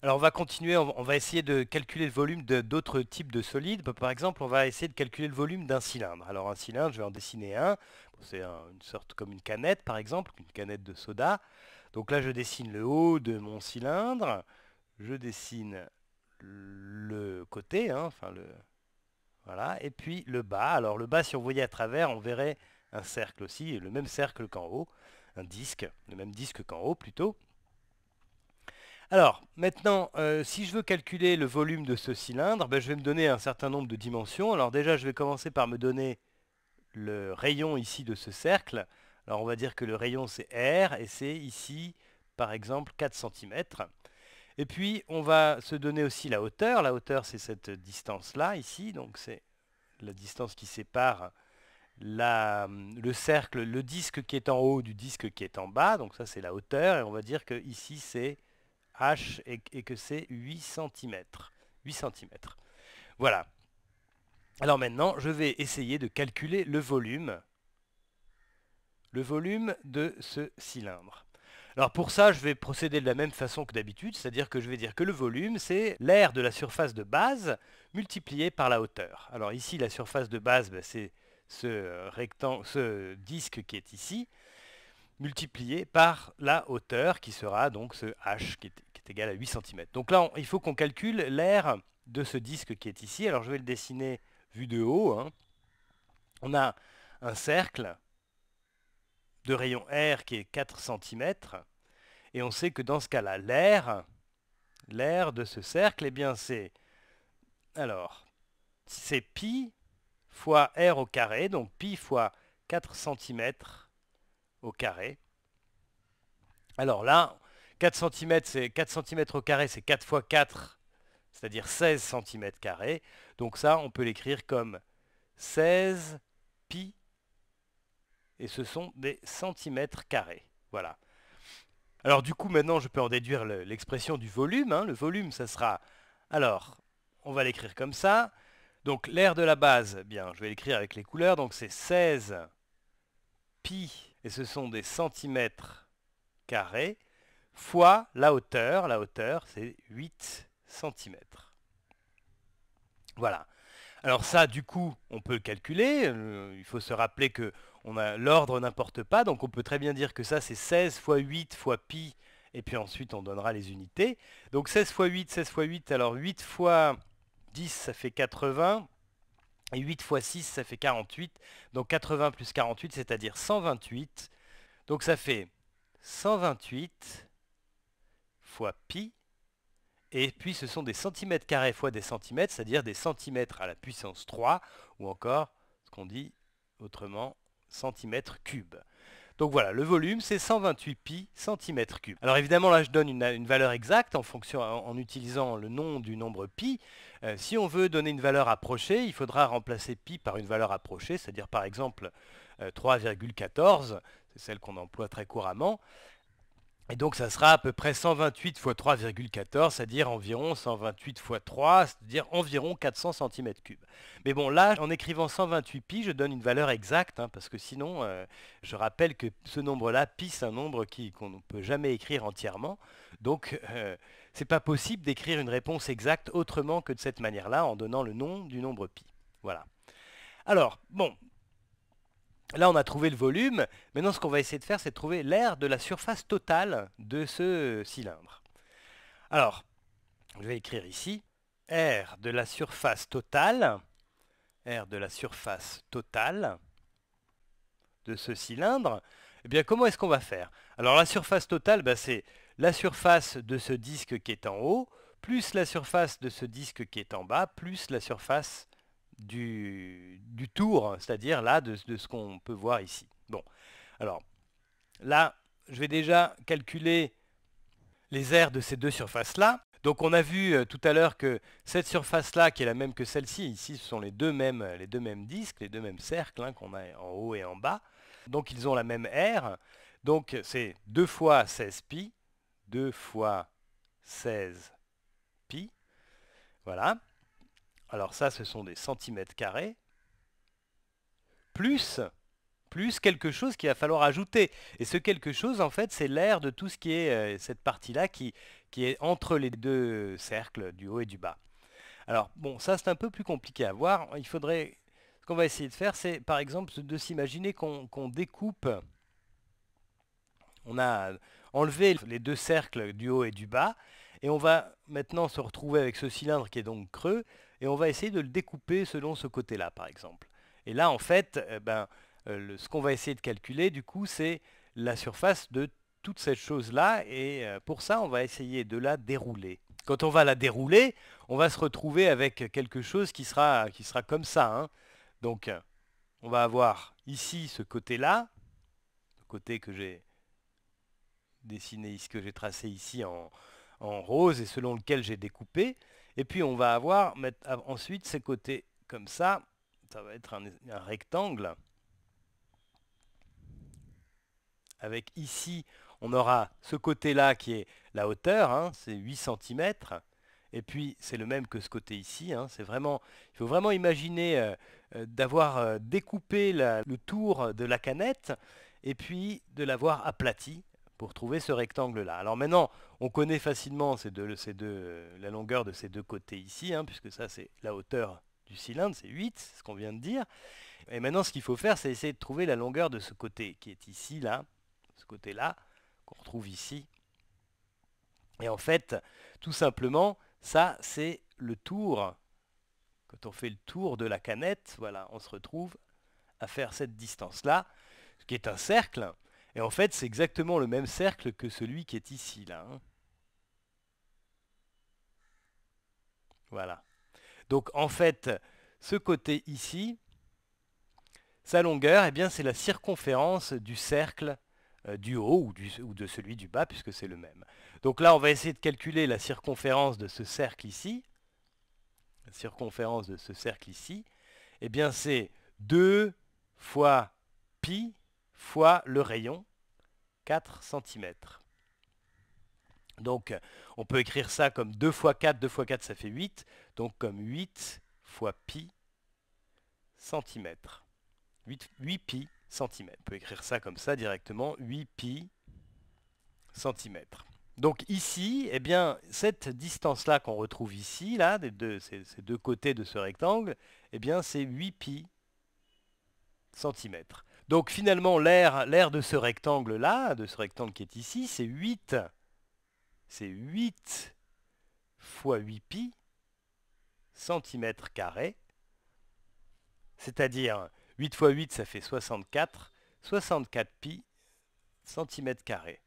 Alors on va continuer, on va essayer de calculer le volume d'autres types de solides. Par exemple, on va essayer de calculer le volume d'un cylindre. Alors un cylindre, je vais en dessiner un. C'est une sorte comme une canette par exemple, une canette de soda. Donc là je dessine le haut de mon cylindre, je dessine le côté, hein, enfin le... Voilà, et puis le bas. Alors le bas, si on voyait à travers, on verrait un cercle aussi, le même cercle qu'en haut, un disque, le même disque qu'en haut plutôt. Alors, maintenant, euh, si je veux calculer le volume de ce cylindre, ben, je vais me donner un certain nombre de dimensions. Alors déjà, je vais commencer par me donner le rayon ici de ce cercle. Alors on va dire que le rayon c'est R et c'est ici par exemple 4 cm. Et puis on va se donner aussi la hauteur. La hauteur c'est cette distance là ici, donc c'est la distance qui sépare le cercle, le disque qui est en haut du disque qui est en bas. Donc ça c'est la hauteur et on va dire que ici c'est H et, que c'est 8 cm. 8 cm. Voilà. Alors maintenant, je vais essayer de calculer le volume, le volume de ce cylindre. Alors pour ça, je vais procéder de la même façon que d'habitude, c'est-à-dire que je vais dire que le volume, c'est l'air de la surface de base multiplié par la hauteur. Alors ici, la surface de base, ben, c'est ce, rectangle, ce disque qui est ici, multiplié par la hauteur qui sera donc ce h qui est égal à 8 cm. Donc là, il faut qu'on calcule l'air de ce disque qui est ici. Alors je vais le dessiner vu de haut. Hein. On a un cercle de rayon R qui est 4 cm. Et on sait que dans ce cas-là, l'air, l'air de ce cercle, eh bien c'est... Alors, c'est pi fois R au carré, donc pi fois 4 cm au carré. Alors là, 4 cm, c'est 4 cm au carré, c'est 4 fois 4, c'est-à-dire 16 cm carré Donc ça, on peut l'écrire comme 16 pi, et ce sont des centimètres carrés. Voilà. Alors du coup, maintenant, je peux en déduire l'expression du volume. Hein. Le volume, ça sera... Alors, on va l'écrire comme ça. Donc l'air de la base, eh bien, je vais l'écrire avec les couleurs. Donc c'est 16 pi, et ce sont des centimètres carrés fois la hauteur. La hauteur, c'est 8 cm. Voilà. Alors ça, du coup, on peut calculer. Euh, il faut se rappeler que l'ordre n'importe pas. Donc on peut très bien dire que ça, c'est 16 fois 8 fois pi. Et puis ensuite, on donnera les unités. Donc 16 fois 8, 16 fois 8. Alors 8 fois 10, ça fait 80. Et 8 fois 6, ça fait 48. Donc 80 plus 48, c'est-à-dire 128. Donc ça fait 128 fois pi, et puis ce sont des centimètres carrés fois des centimètres, c'est-à-dire des centimètres à la puissance 3, ou encore ce qu'on dit autrement centimètres cubes. Donc voilà, le volume, c'est 128 pi centimètres cubes. Alors évidemment, là, je donne une, valeur exacte en, fonction, en, utilisant le nom du nombre pi. Euh, si on veut donner une valeur approchée, il faudra remplacer pi par une valeur approchée, c'est-à-dire par exemple 3,14, euh, c'est celle qu'on emploie très couramment. Et donc ça sera à peu près 128 x 3,14, c'est-à-dire environ 128 x 3, c'est-à-dire environ 400 cm3. Mais bon, là, en écrivant 128 pi, je donne une valeur exacte, hein, parce que sinon, euh, je rappelle que ce nombre-là, pi, c'est un nombre qu'on ne peut jamais écrire entièrement. Donc, ce euh, c'est pas possible d'écrire une réponse exacte autrement que de cette manière-là, en donnant le nom du nombre pi. Voilà. Alors, bon, Là, on a trouvé le volume. Maintenant, ce qu'on va essayer de faire, c'est de trouver l'air de la surface totale de ce cylindre. Alors, je vais écrire ici R de la surface totale, R de la surface totale de ce cylindre. Eh bien, comment est-ce qu'on va faire Alors, la surface totale, bah, c'est la surface de ce disque qui est en haut, plus la surface de ce disque qui est en bas, plus la surface du, tour, c'est-à-dire là de, ce qu'on peut voir ici. Bon, alors là, je vais déjà calculer les aires de ces deux surfaces-là. Donc on a vu euh, tout à l'heure que cette surface-là, qui est la même que celle-ci, ici ce sont les deux mêmes, euh, les deux mêmes disques, les deux mêmes cercles hein, qu'on a en haut et en bas. Donc ils ont la même aire. Donc c'est 2 fois 16 pi, 2 fois 16 pi, voilà alors ça ce sont des centimètres carrés, plus, plus quelque chose qu'il va falloir ajouter. Et ce quelque chose, en fait, c'est l'air de tout ce qui est euh, cette partie-là qui, est entre les deux cercles, du haut et du bas. Alors, bon, ça c'est un peu plus compliqué à voir. Il faudrait... Ce qu'on va essayer de faire, c'est par exemple de s'imaginer qu'on découpe... On a enlevé les deux cercles du haut et du bas, et on va maintenant se retrouver avec ce cylindre qui est donc creux, et on va essayer de le découper selon ce côté-là, par exemple. Et là, en fait, euh, ben, euh, ce qu'on va essayer de calculer, du coup, c'est la surface de toute cette chose-là, et euh, pour ça, on va essayer de la dérouler. Quand on va la dérouler, on va se retrouver avec quelque chose qui sera, qui sera comme ça. Hein. Donc, on va avoir ici ce côté-là, le côté que j'ai dessiné, ce que j'ai tracé ici en rose et selon lequel j'ai découpé. Et puis on va avoir ensuite ces côtés comme ça. Ça va être un, rectangle. Avec ici, on aura ce côté-là qui est la hauteur, hein, c'est 8 cm. Et puis c'est le même que ce côté ici. Hein. c'est vraiment, il faut vraiment imaginer euh, euh, d'avoir euh, découpé le tour de la canette et puis de l'avoir aplati pour trouver ce rectangle-là. Alors maintenant, on connaît facilement la longueur de ces deux côtés ici, hein, puisque ça c'est la hauteur du cylindre, c'est 8, c'est ce qu'on vient de dire. Et maintenant, ce qu'il faut faire, c'est essayer de trouver la longueur de ce côté, qui est ici, là, ce côté-là, qu'on retrouve ici. Et en fait, tout simplement, ça, c'est le tour. Quand on fait le tour de la canette, voilà, on se retrouve à faire cette distance-là, ce qui est un cercle. Et en fait, c'est exactement le même cercle que celui qui est ici, là. Hein. Voilà. Donc en fait, ce côté ici, sa longueur, eh bien, c'est la circonférence du cercle euh, du haut ou, de celui du bas, puisque c'est le même. Donc là, on va essayer de calculer la circonférence de ce cercle ici. La circonférence de ce cercle ici, eh bien, c'est 2 fois pi fois le rayon. 4 cm. Donc on peut écrire ça comme 2 fois 4, 2 x 4 ça fait 8, donc comme 8 fois pi cm. 8, 8 pi cm. On peut écrire ça comme ça directement, 8 pi cm. Donc ici, eh bien, cette distance-là qu'on retrouve ici, là, des deux, ces, deux côtés de ce rectangle, eh bien, c'est 8 pi centimètres. Donc finalement, l'aire de ce rectangle-là, de ce rectangle qui est ici, c'est 8. C'est 8 fois 8 pi cm carrés. C'est-à-dire 8 fois 8, ça fait 64. 64 pi cm carrés.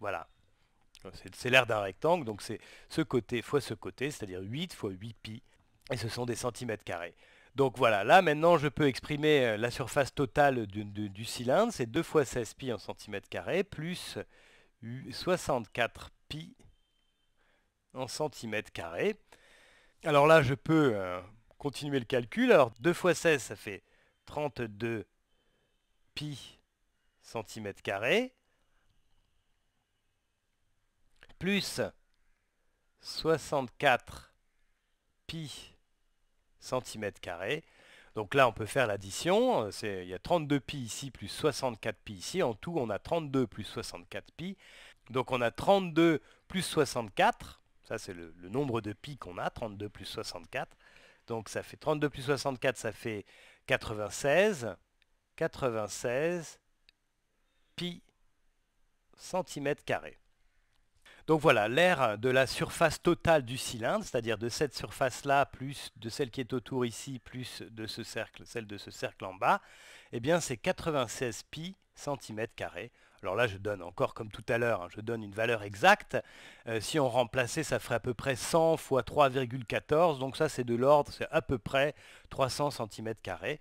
Voilà. C'est l'aire d'un rectangle, donc c'est ce côté fois ce côté, c'est-à-dire 8 fois 8 pi, et ce sont des centimètres carrés. Donc voilà, là maintenant je peux exprimer euh, la surface totale du, cylindre, c'est 2 fois 16 pi en cm2 plus 64 pi en cm2. Alors là, je peux euh, continuer le calcul. Alors 2 fois 16, ça fait 32 pi cm2, plus 64 pi cm Donc là, on peut faire l'addition. Euh, il y a 32 pi ici plus 64 pi ici. En tout, on a 32 plus 64 pi. Donc on a 32 plus 64. Ça, c'est le, nombre de pi qu'on a, 32 plus 64. Donc ça fait 32 plus 64, ça fait 96. 96 pi cm donc voilà, l'aire de la surface totale du cylindre, c'est-à-dire de cette surface-là, plus de celle qui est autour ici, plus de ce cercle, celle de ce cercle en bas, eh bien c'est 96 pi cm carrés. Alors là, je donne encore comme tout à l'heure, hein, je donne une valeur exacte. Euh, si on remplaçait, ça ferait à peu près 100 fois 3,14. Donc ça, c'est de l'ordre, c'est à peu près 300 cm carrés.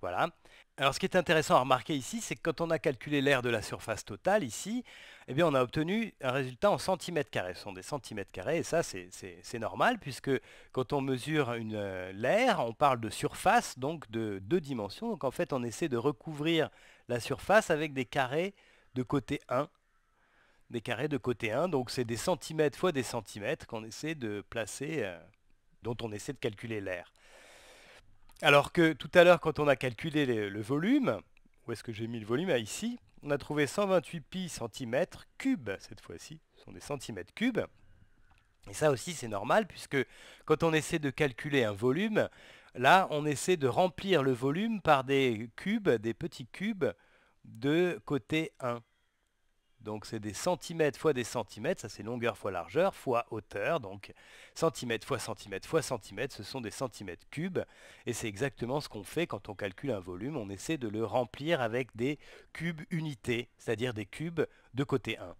Voilà. Alors ce qui est intéressant à remarquer ici, c'est que quand on a calculé l'aire de la surface totale ici, eh bien on a obtenu un résultat en centimètres carrés. Ce sont des centimètres carrés et ça c'est normal puisque quand on mesure une euh, l'aire, on parle de surface, donc de deux dimensions. Donc en fait on essaie de recouvrir la surface avec des carrés de côté 1. Des carrés de côté 1, donc c'est des centimètres fois des centimètres qu'on essaie de placer, euh, dont on essaie de calculer l'aire. Alors que tout à l'heure, quand on a calculé le volume, où est-ce que j'ai mis le volume ah, Ici, on a trouvé 128 pi centimètres cubes, cette fois-ci, ce sont des centimètres cubes. Et ça aussi, c'est normal, puisque quand on essaie de calculer un volume, là, on essaie de remplir le volume par des cubes, des petits cubes de côté 1. Donc c'est des centimètres fois des centimètres, ça c'est longueur fois largeur fois hauteur, donc centimètres fois centimètres fois centimètres, ce sont des centimètres cubes, et c'est exactement ce qu'on fait quand on calcule un volume, on essaie de le remplir avec des cubes unités, c'est-à-dire des cubes de côté 1.